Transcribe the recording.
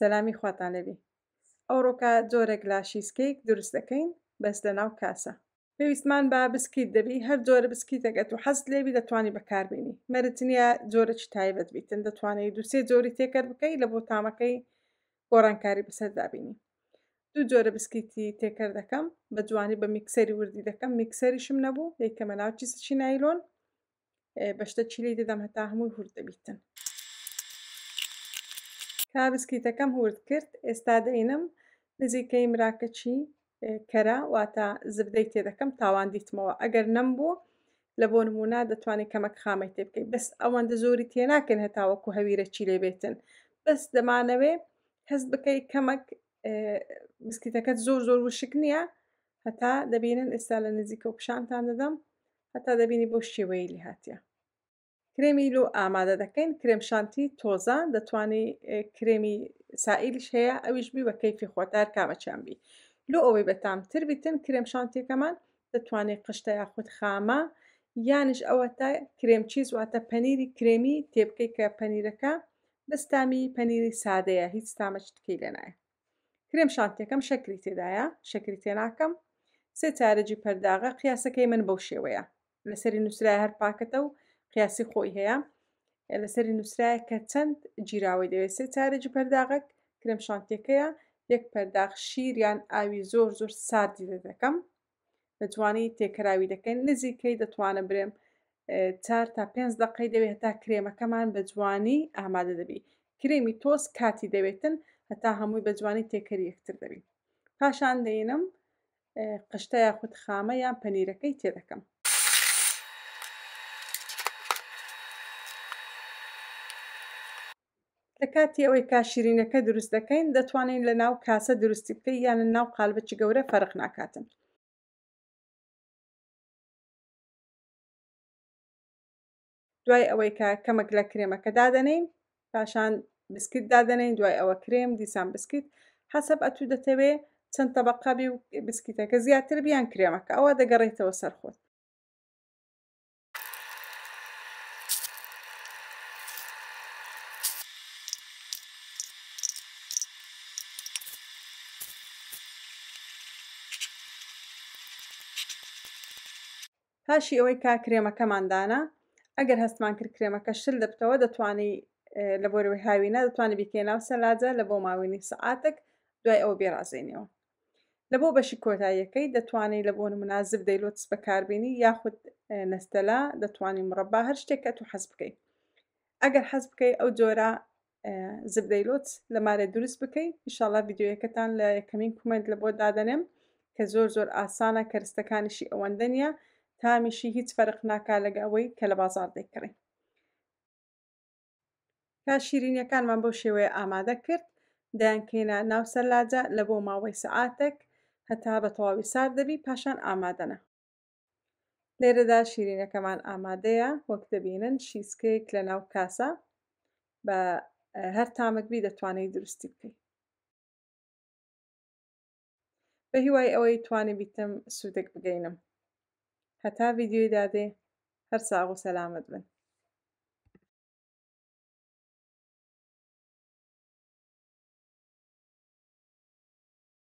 سەلامی خواتان لەبێ ئەو ڕۆکە جۆرەك لاشیسکەیک دروست دەکەین بەس لەناو کاسە پێویستمان با بسکیت دەبی هەر جۆرە بسکیت دەگەت و حەست لێبی دەتوانانی بەکاربیێنی مەرتنیە جۆرەی تایبەت بیتن دەتوانێت دووسێ جۆری تێکەر بکەی لە بۆ تامەکەی گۆڕانکاری بەسەردابینی دوو جۆرە بسکیتی تێکەر دەکەم بە جوانی بە میکسەری وردی دەکەم میکسەریشم نەبوو دەیکەمە ناو چیسچی نایلۆن بەشتە چیلی دەدەم هەتا هەمووی هورد دەبیتن. کابسکیتەکەم هورد کرد ئێستا دەینم نزیکەی مراکەچی کەرا واتە زبدەی تێدەکەم تاوان دیتمەوە ئەگەر نەم بوو لە بۆ نمونا دەتوانێت کەمەک خامی تێ بکەیت بەس ئەوەندە زۆری تێناکەن هەتاوەکو هەویرە چی لێ بێتن بەس دەمانەوێ هەست بکەیت کەمەک بسکیتەکەت زۆر زۆر وشک نییە هەتا دەبینن ئێستا لە نزیکە و پیششانتان دەدەم هەتا دەبینی بۆ شێوەیە لی هاتیە کرێمی لو ئامادە دەکەین کرێم شانتی تۆزان دەتوانانی کرێمی سائیلش هەیە ئەویش بی بە کەیفی خۆتار کامەچیانبی لۆ ئەوەی بەتامتر بیتن کرێم شانتێکەمان دەتوانێت قشتە یاخود خامە یانش ئەوە تا کرێم چیز واتە پەنیری کرێمی تێبکەی کە پەنیرەکە بەستامی پەنیری سادەیە هیچ تامەشتکەی لەنایە کرێم شانتێکم شەکری تێدایە شەکری تێناکەم سێ چارەجی پەرداغە قیاسەکەی من بەو شێوەیە لەسەری نووسرای هەر پاکەتە و قیاسی خۆی هەیە لەسەری نووسراایە کە چەند جیراوی دەوێت سێ چارەجی پەرداغک کرم شانتێکەیە یەک پەرداخ شیریان ئاوی زۆر زۆر ساردی لە دەکەم بە جوانی تێکراوی دەکەین نزیکەی دەتوانە برێم چار تا پێنج دقی دەوێت هەتا کرێمەکەمان بە جوانی ئامادە دەبی کرێمی تۆز کاتی دەوێتن هەتا هەمووی بە جوانی تێکەری یەکتر دەبی پاشان دەینم قشتە یاخود خامە یان پەنیرەکەی تێدەکەم لە کاتی ئەوەی کاشیرینەکە دروست دەکەین دەتوانین لە ناو کاسە دروستی بکەی یان لە ناو قالبەتی گەورە فەرق ناکاتن دوای ئەوەی کە کەمەک لە کرێمەکە دادەنین پاشان بسکیت دادەنین دوای ئەوە کرێم دیسان بسکیت حەسەب ئەتو دەتەوێ چەند تەبقابی و بسکیتەکە زیاتر بیان کرێمەکە ئەوە دەگەڕێتەوە سەرخۆت پاشی ئەوەی کا کرێمەکەماندانە ئەگەر هەستمان کرد کرێمەکە شل دەبتەوە دەتوانانی لە بۆرەوەی هاوینە دەتوانێت بکەین ناو سەلاجە لە بۆ ماوینی سعاتێک دوای ئەوە بێڕازێنەوە لە بۆ بەشی کۆتاییەکەی دەتوانانی لە بۆ منازب دەیلۆتس بەکاربیێنی یاخود نستەلا دەتوانانی مڕەبا هەر شتێکە تو حەز بکەیت ئەگەر حەز بکەیت ئەو جۆرە زبدەیلۆت لەمارە دروست بکەیت ئیشاڵا یددیوەکەتان لە یەکەمین کومنت لە بۆ دادەنێم کە زۆر زۆر ئاسانە کەرستەکانیشی ئەوەندەنە تامیشی هیچ فەرق ناکا لەگە ئەوەی کە لە بازار دەیکڕێ کا شیرینیەکانمان بەو شێوەیە ئامادە کرد دایانکەینە ناو سەرلاجە لە بۆ ماوەی سعاتێک هەتا بە تەواوی سار دەبی پاشان ئامادەنە لێرەدا شیرینەکەمان ئامادەیە وەک دەبینن شیسکەیەک لە ناو کاسە بە هەر تامەکبی دەتوانێت درستی بکەیت بە هیوای ئەوەی توانێ بیتم سوودێک بگەینم هتا ویدیوی داده هر ساغ و بن